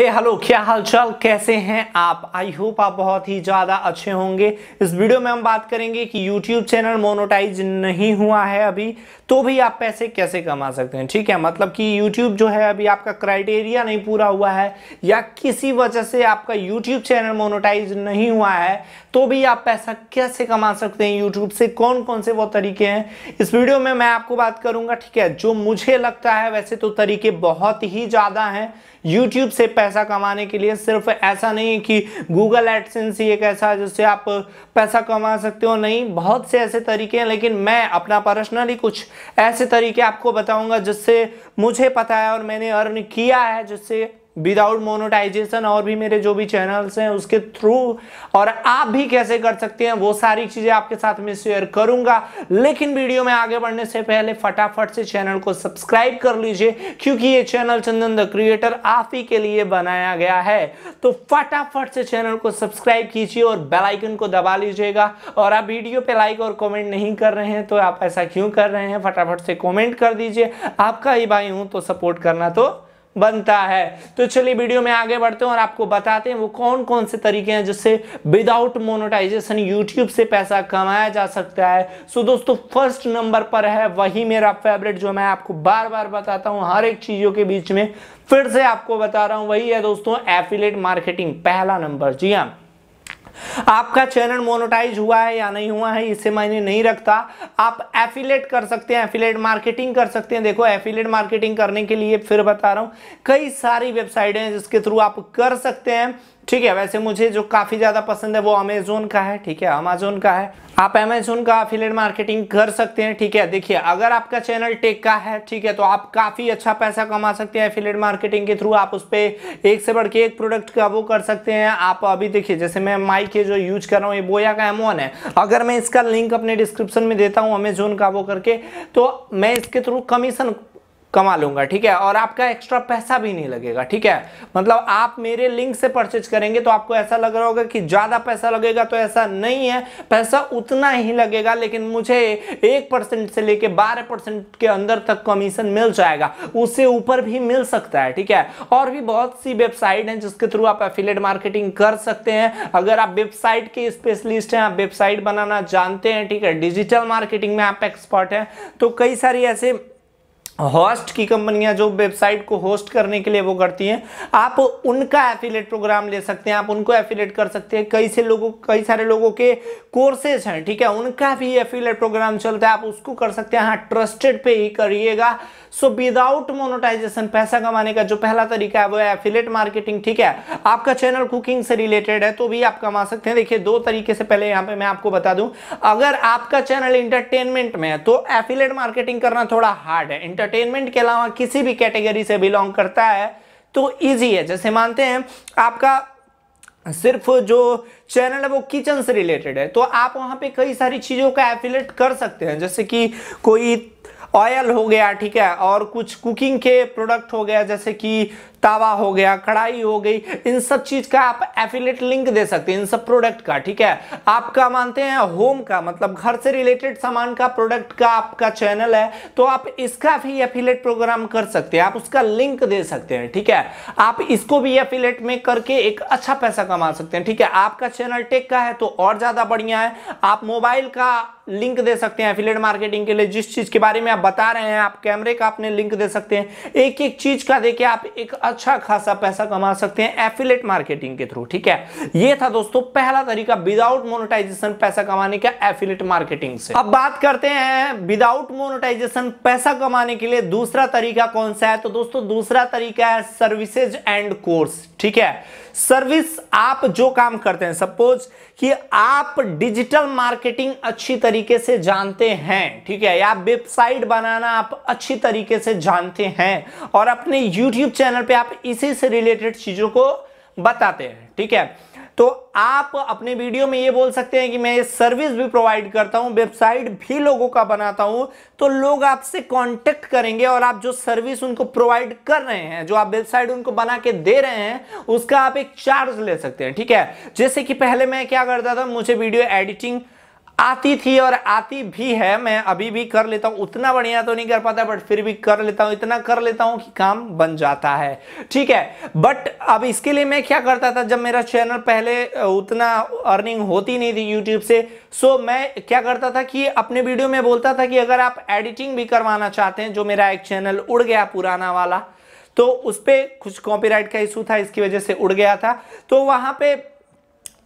हे hello क्या हालचाल कैसे हैं आप आई होप आप बहुत ही ज़्यादा अच्छे होंगे इस वीडियो में हम बात करेंगे कि यूट्यूब चैनल मोनोटाइज नहीं हुआ है अभी तो भी आप पैसे कैसे कमा सकते हैं ठीक है मतलब कि यूट्यूब जो है अभी आपका क्राइटेरिया नहीं पूरा हुआ है या किसी वजह से आपका यूट्यूब चैनल मोनोटाइज नहीं हुआ है तो भी आप पैसा कैसे कमा सकते हैं यूट्यूब से कौन कौन से वो तरीके हैं इस वीडियो में मैं आपको बात करूंगा ठीक है जो मुझे लगता है वैसे तो तरीके बहुत ही ज़्यादा हैं यूट्यूब से पैसा कमाने के लिए सिर्फ ऐसा नहीं है कि गूगल एडसेंस ही एक ऐसा जिससे आप पैसा कमा सकते हो नहीं बहुत से ऐसे तरीके हैं लेकिन मैं अपना पर्सनली कुछ ऐसे तरीके आपको बताऊंगा जिससे मुझे पता है और मैंने अर्न किया है जिससे विदाउट मोनोटाइजेशन और भी मेरे जो भी चैनल्स हैं उसके थ्रू और आप भी कैसे कर सकते हैं वो सारी चीज़ें आपके साथ में शेयर करूंगा लेकिन वीडियो में आगे बढ़ने से पहले फटाफट से चैनल को सब्सक्राइब कर लीजिए क्योंकि ये चैनल चंदन द क्रिएटर आप ही के लिए बनाया गया है तो फटाफट से चैनल को सब्सक्राइब कीजिए और बेलाइकन को दबा लीजिएगा और आप वीडियो पर लाइक और कॉमेंट नहीं कर रहे हैं तो आप ऐसा क्यों कर रहे हैं फटाफट से कॉमेंट कर दीजिए आपका ही भाई हूँ तो सपोर्ट करना तो बनता है तो चलिए वीडियो में आगे बढ़ते हैं और आपको बताते हैं वो कौन कौन से तरीके हैं जिससे विदाउट मोनोटाइजेशन यूट्यूब से पैसा कमाया जा सकता है सो दोस्तों फर्स्ट नंबर पर है वही मेरा फेवरेट जो मैं आपको बार बार बताता हूं हर एक चीज़ों के बीच में फिर से आपको बता रहा हूं वही है दोस्तों एफिलेट मार्केटिंग पहला नंबर जी हाँ आपका चैनल मोनोटाइज हुआ है या नहीं हुआ है इससे मायने नहीं रखता आप एफिलेट कर सकते हैं एफिलेट मार्केटिंग कर सकते हैं देखो एफिलेट मार्केटिंग करने के लिए फिर बता रहा हूँ कई सारी वेबसाइट हैं जिसके थ्रू आप कर सकते हैं ठीक है वैसे मुझे जो काफ़ी ज़्यादा पसंद है वो अमेजोन का है ठीक है अमेजोन का है आप अमेजोन का अफिलेट मार्केटिंग कर सकते हैं ठीक है देखिए अगर आपका चैनल टेक का है ठीक है तो आप काफ़ी अच्छा पैसा कमा सकते हैं अफिलेट मार्केटिंग के थ्रू आप उस पर एक से बढ़ के एक प्रोडक्ट का वो कर सकते हैं आप अभी देखिए जैसे मैं माइक के जो यूज कर रहा हूँ ये बोया का एमोन है अगर मैं इसका लिंक अपने डिस्क्रिप्शन में देता हूँ अमेजोन का वो करके तो मैं इसके थ्रू कमीशन कमा लूंगा ठीक है और आपका एक्स्ट्रा पैसा भी नहीं लगेगा ठीक है मतलब आप मेरे लिंक से परचेज करेंगे तो आपको ऐसा लग रहा होगा कि ज़्यादा पैसा लगेगा तो ऐसा नहीं है पैसा उतना ही लगेगा लेकिन मुझे एक परसेंट से लेके बारह परसेंट के अंदर तक कमीशन मिल जाएगा उससे ऊपर भी मिल सकता है ठीक है और भी बहुत सी वेबसाइट है जिसके थ्रू आप एफिलेट मार्केटिंग कर सकते हैं अगर आप वेबसाइट के स्पेशलिस्ट हैं आप वेबसाइट बनाना जानते हैं ठीक है डिजिटल मार्केटिंग में आप एक्सपर्ट हैं तो कई सारी ऐसे होस्ट की कंपनियां जो वेबसाइट को होस्ट करने के लिए वो करती हैं आप उनका एफिलेट प्रोग्राम ले सकते हैं आप उनको एफिलेट कर सकते हैं कई से लोगों कई सारे लोगों के कोर्सेज हैं ठीक है उनका भी एफिलेट प्रोग्राम चलता है आप उसको कर सकते हैं हाँ ट्रस्टेड पे ही करिएगा सो विदाउट मोनोटाइजेशन पैसा कमाने का जो पहला तरीका है वो है एफिलेट मार्केटिंग ठीक है आपका चैनल कुकिंग से रिलेटेड है तो भी आप कमा सकते हैं देखिए दो तरीके से पहले यहाँ पे मैं आपको बता दूं अगर आपका चैनल इंटरटेनमेंट में है तो एफिलेट मार्केटिंग करना थोड़ा हार्ड है एंटरटेनमेंट के अलावा किसी भी कैटेगरी से बिलोंग करता है तो ईजी है जैसे मानते हैं आपका सिर्फ जो चैनल है वो किचन से रिलेटेड है तो आप वहाँ पे कई सारी चीज़ों का एफिलेट कर सकते हैं जैसे कि कोई ऑयल हो गया ठीक है और कुछ कुकिंग के प्रोडक्ट हो गया जैसे कि तावा हो गया कढ़ाई हो गई इन सब चीज का आप एफिलेट लिंक दे सकते हैं इन सब प्रोडक्ट का ठीक है आपका मानते हैं होम का मतलब घर से रिलेटेड सामान का प्रोडक्ट का आपका चैनल है तो आप इसका भी एफिलेट प्रोग्राम कर सकते हैं आप उसका लिंक दे सकते हैं ठीक है आप इसको भी एफिलेट में करके एक अच्छा पैसा कमा सकते हैं ठीक है आपका चैनल टेक का है तो और ज्यादा बढ़िया है आप मोबाइल का लिंक दे सकते हैं एफिलेट मार्केटिंग के लिए जिस चीज के बारे में आप बता रहे हैं आप कैमरे का आपने लिंक दे सकते हैं एक एक चीज का देखिए आप एक अच्छा खासा पैसा कमा सकते हैं एफिलेट मार्केटिंग के थ्रू ठीक है ये था दोस्तों पहला तरीका विदाउट मोनोटाइजेशन पैसा कमाने का एफिलेट मार्केटिंग से अब बात करते हैं विदाउट मोनोटाइजेशन पैसा कमाने के लिए दूसरा तरीका कौन सा है तो दोस्तों दूसरा तरीका है सर्विसेज एंड कोर्स ठीक है सर्विस आप जो काम करते हैं सपोज कि आप डिजिटल मार्केटिंग अच्छी तरीके से जानते हैं ठीक है या वेबसाइट बनाना आप अच्छी तरीके से जानते हैं और अपने यूट्यूब चैनल पे आप इसी से रिलेटेड चीज़ों को बताते हैं ठीक है तो आप अपने वीडियो में ये बोल सकते हैं कि मैं सर्विस भी प्रोवाइड करता हूँ वेबसाइट भी लोगों का बनाता हूँ तो लोग आपसे कांटेक्ट करेंगे और आप जो सर्विस उनको प्रोवाइड कर रहे हैं जो आप वेबसाइट उनको बना के दे रहे हैं उसका आप एक चार्ज ले सकते हैं ठीक है जैसे कि पहले मैं क्या करता था मुझे वीडियो एडिटिंग आती थी और आती भी है मैं अभी भी कर लेता हूँ उतना बढ़िया तो नहीं कर पाता बट फिर भी कर लेता हूँ इतना कर लेता हूँ कि काम बन जाता है ठीक है बट अब इसके लिए मैं क्या करता था जब मेरा चैनल पहले उतना अर्निंग होती नहीं थी यूट्यूब से सो मैं क्या करता था कि अपने वीडियो में बोलता था कि अगर आप एडिटिंग भी करवाना चाहते हैं जो मेरा एक चैनल उड़ गया पुराना वाला तो उस पर कुछ कॉपीराइट का इशू था इसकी वजह से उड़ गया था तो वहाँ पे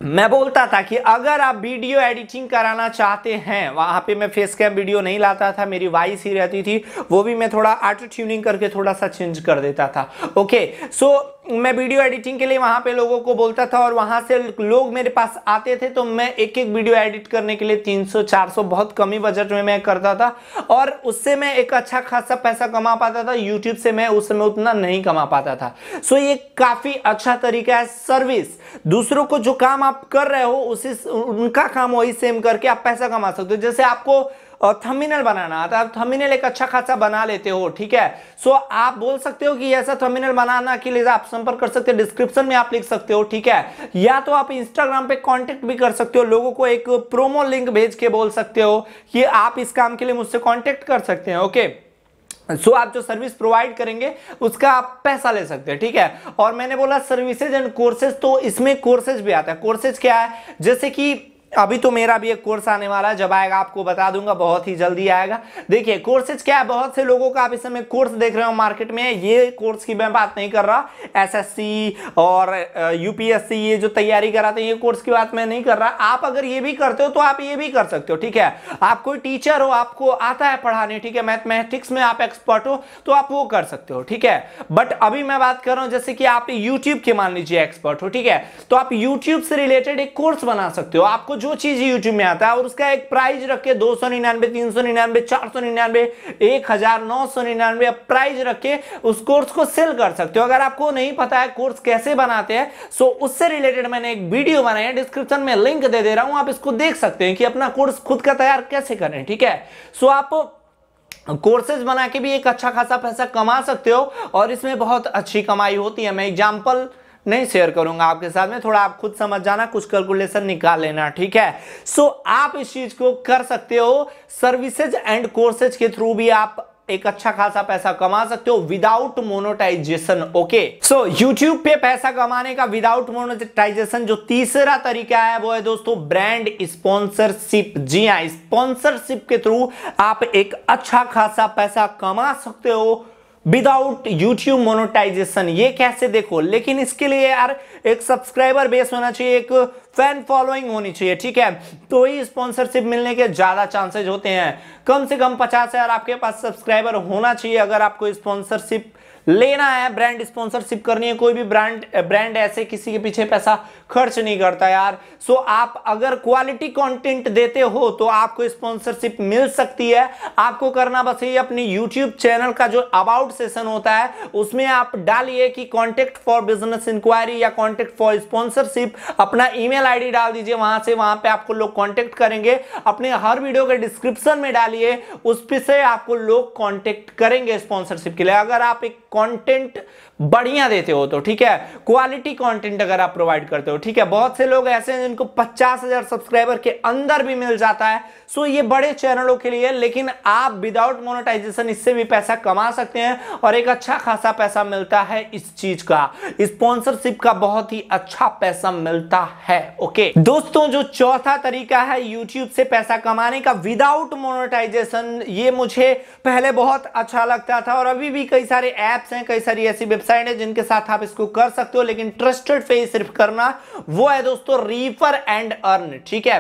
मैं बोलता था कि अगर आप वीडियो एडिटिंग कराना चाहते हैं वहाँ पे मैं फेस कैम वीडियो नहीं लाता था मेरी वॉइस ही रहती थी वो भी मैं थोड़ा आटो ट्यूनिंग करके थोड़ा सा चेंज कर देता था ओके सो मैं वीडियो एडिटिंग के लिए वहाँ पे लोगों को बोलता था और वहाँ से लोग मेरे पास आते थे तो मैं एक एक वीडियो एडिट करने के लिए 300 400 बहुत कम ही बजट में मैं करता था और उससे मैं एक अच्छा खासा पैसा कमा पाता था यूट्यूब से मैं उस समय उतना नहीं कमा पाता था सो ये काफ़ी अच्छा तरीका है सर्विस दूसरों को जो काम आप कर रहे हो उसी उनका काम वही सेम करके आप पैसा कमा सकते हो जैसे आपको और थंबनेल बनाना आता तो है आप एक अच्छा खासा बना लेते हो ठीक है सो आप बोल सकते हो कि ऐसा थमिनल बनाना के लिए आप संपर्क कर सकते हो डिस्क्रिप्शन में आप लिख सकते हो ठीक है या तो आप इंस्टाग्राम पे कॉन्टेक्ट भी कर सकते हो लोगों को एक प्रोमो लिंक भेज के बोल सकते हो कि आप इस काम के लिए मुझसे कॉन्टेक्ट कर सकते हैं ओके सो so, आप जो सर्विस प्रोवाइड करेंगे उसका आप पैसा ले सकते हैं ठीक है और मैंने बोला सर्विसेज एंड कोर्सेज तो इसमें कोर्सेज भी आता है कोर्सेज क्या है जैसे कि अभी तो मेरा भी एक कोर्स आने वाला है जब आएगा आपको बता दूंगा बहुत ही जल्दी आएगा देखिए कोर्सेज क्या है बहुत से लोगों का आप इस समय कोर्स देख रहे हो मार्केट में ये कोर्स की मैं बात नहीं कर रहा एसएससी और यूपीएससी ये जो तैयारी कराते हैं ये कोर्स की बात मैं नहीं कर रहा आप अगर ये भी करते हो तो आप ये भी कर सकते हो ठीक है आप कोई टीचर हो आपको आता है पढ़ाने ठीक है मैथमेटिक्स में आप एक्सपर्ट हो तो आप वो कर सकते हो ठीक है बट अभी मैं बात कर रहा हूँ जैसे कि आप यूट्यूब के मान लीजिए एक्सपर्ट हो ठीक है तो आप यूट्यूब से रिलेटेड एक कोर्स बना सकते हो आपको जो चीज यूट्यूब में आता है और उसका एक प्राइज रखे दो सौ निन्यानवे तीन सौ निन्यानवे चार सौ निन्यानवे एक हजार नौ सौ निन्यानवे प्राइज रखे उस कोर्स को सेल कर सकते हो अगर आपको नहीं पता है कोर्स कैसे बनाते हैं सो उससे रिलेटेड मैंने एक वीडियो बनाया है डिस्क्रिप्शन में लिंक दे दे रहा हूं आप इसको देख सकते हैं कि अपना कोर्स खुद का तैयार कैसे करें ठीक है सो आप कोर्सेज बना के भी एक अच्छा खासा पैसा कमा सकते हो और इसमें बहुत अच्छी कमाई होती है मैं एग्जाम्पल नहीं शेयर करूंगा आपके साथ में थोड़ा आप खुद समझ जाना कुछ कैलकुलेशन निकाल लेना ठीक है सो so, आप इस चीज को कर सकते हो सर्विसेज एंड कोर्सेज के थ्रू भी आप एक अच्छा खासा पैसा कमा सकते हो without monetization okay so YouTube पे पैसा कमाने का विदाउट मोनोटाइजेशन जो तीसरा तरीका है वो है दोस्तों ब्रांड स्पॉन्सरशिप जी हाँ स्पॉन्सरशिप के थ्रू आप एक अच्छा खासा पैसा कमा सकते हो विदाउट यूट्यूब मोनोटाइजेशन ये कैसे देखो लेकिन इसके लिए यार एक सब्सक्राइबर बेस होना चाहिए एक फैन फॉलोइंग होनी चाहिए ठीक है तो ही स्पॉन्सरशिप मिलने के ज़्यादा चांसेज होते हैं कम से कम पचास हज़ार आपके पास सब्सक्राइबर होना चाहिए अगर आपको स्पॉन्सरशिप लेना है ब्रांड स्पॉन्सरशिप करनी है कोई भी ब्रांड ब्रांड ऐसे किसी के पीछे पैसा खर्च नहीं करता यार सो आप अगर क्वालिटी कंटेंट देते हो तो आपको स्पॉन्सरशिप मिल सकती है आपको करना बस ही अपनी यूट्यूब चैनल का जो अबाउट सेशन होता है उसमें आप डालिए कि कॉन्टेक्ट फॉर बिजनेस इंक्वायरी या कॉन्टेक्ट फॉर स्पॉन्सरशिप अपना ईमेल ईमेल आईडी डाल दीजिए वहां से वहां पे आपको लोग कांटेक्ट करेंगे अपने हर वीडियो के डिस्क्रिप्शन में डालिए उस पर से आपको लोग कांटेक्ट करेंगे स्पॉन्सरशिप के लिए अगर आप एक कंटेंट बढ़िया देते हो तो ठीक है क्वालिटी कंटेंट अगर आप प्रोवाइड करते हो ठीक है बहुत से लोग ऐसे हैं जिनको पचास हजार सब्सक्राइबर के अंदर भी मिल जाता है सो ये बड़े चैनलों के लिए लेकिन आप विदाउट मोनेटाइजेशन इससे भी पैसा कमा सकते हैं और एक अच्छा खासा पैसा मिलता है इस चीज का स्पॉन्सरशिप का बहुत ही अच्छा पैसा मिलता है ओके दोस्तों जो चौथा तरीका है यूट्यूब से पैसा कमाने का विदाउट मोनोटाइजेशन ये मुझे पहले बहुत अच्छा लगता था और अभी भी कई सारे ऐप ऐप्स हैं कई सारी ऐसी वेबसाइट है जिनके साथ आप इसको कर सकते हो लेकिन ट्रस्टेड पे सिर्फ करना वो है दोस्तों रीफर एंड अर्न ठीक है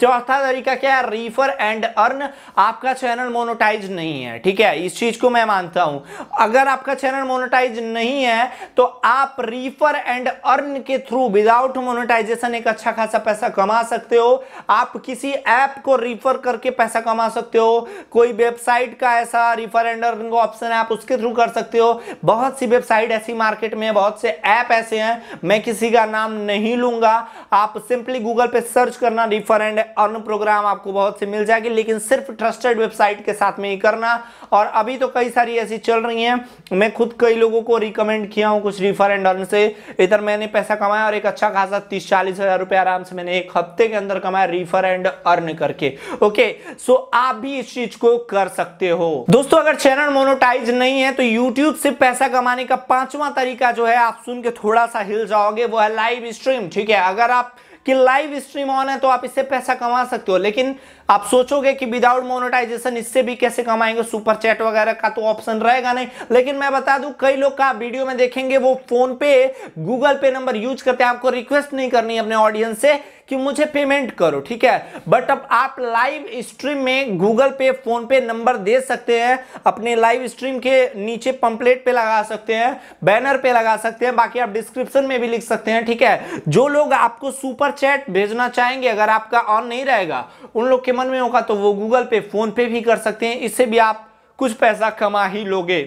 चौथा तरीका क्या है रीफर एंड अर्न आपका चैनल मोनोटाइज नहीं है ठीक है इस चीज को मैं मानता हूं अगर आपका चैनल मोनोटाइज नहीं है तो आप रीफर एंड अर्न के थ्रू विदाउट मोनोटाइजेशन एक अच्छा खासा पैसा कमा सकते हो आप किसी ऐप को रिफर करके पैसा कमा सकते हो कोई वेबसाइट का ऐसा रिफर एंड अर्न का ऑप्शन है आप उसके थ्रू कर सकते हो बहुत सी वेबसाइट ऐसी मार्केट में बहुत से ऐप ऐसे हैं मैं किसी का नाम नहीं लूंगा आप सिंपली गूगल पे सर्च करना रिफर एंड अर्न प्रोग्राम आपको बहुत से मिल जाएगी लेकिन सिर्फ ट्रस्टेड वेबसाइट के साथ में ही करना और अभी तो कई सारी ऐसी चल रही हैं मैं खुद कई लोगों को रिकमेंड किया हूँ कुछ रिफर एंड अर्न से इधर मैंने पैसा कमाया और एक अच्छा खासा तीस चालीस हजार रुपये आराम से मैंने एक हफ्ते के अंदर कमाया रिफर एंड अर्न करके ओके सो आप भी इस चीज को कर सकते हो दोस्तों अगर चैनल मोनोटाइज नहीं है तो यूट्यूब से पैसा कमाने का पांचवा तरीका जो है आप सुन के थोड़ा सा हिल जाओगे वो है लाइव स्ट्रीम ठीक है अगर आप कि लाइव स्ट्रीम ऑन है तो आप इससे पैसा कमा सकते हो लेकिन आप सोचोगे कि विदाउट मोनेटाइजेशन इससे भी कैसे कमाएंगे सुपर चैट वगैरह का तो ऑप्शन रहेगा नहीं लेकिन मैं बता दूं कई लोग का वीडियो में देखेंगे वो फोन पे गूगल पे नंबर यूज करते हैं आपको रिक्वेस्ट नहीं करनी अपने ऑडियंस से कि मुझे पेमेंट करो ठीक है बट अब आप लाइव स्ट्रीम में Google Pay PhonePe number दे सकते हैं अपने लाइव स्ट्रीम के नीचे पंपलेट पे लगा सकते हैं बैनर पे लगा सकते हैं बाकी आप डिस्क्रिप्शन में भी लिख सकते हैं ठीक है जो लोग आपको सुपर चैट भेजना चाहेंगे अगर आपका ऑन नहीं रहेगा उन लोग के मन में होगा तो वो गूगल पे फोन पे भी कर सकते हैं इससे भी आप कुछ पैसा कमा ही लोगे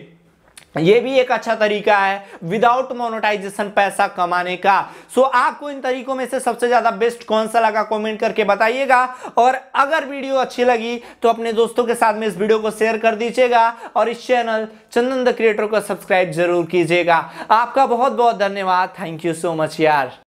ये भी एक अच्छा तरीका है विदाउट मोनोटाइजेशन पैसा कमाने का सो so, आपको इन तरीकों में से सबसे ज्यादा बेस्ट कौन सा लगा कमेंट करके बताइएगा और अगर वीडियो अच्छी लगी तो अपने दोस्तों के साथ में इस वीडियो को शेयर कर दीजिएगा और इस चैनल चंदन द क्रिएटर को सब्सक्राइब जरूर कीजिएगा आपका बहुत बहुत धन्यवाद थैंक यू सो मच यार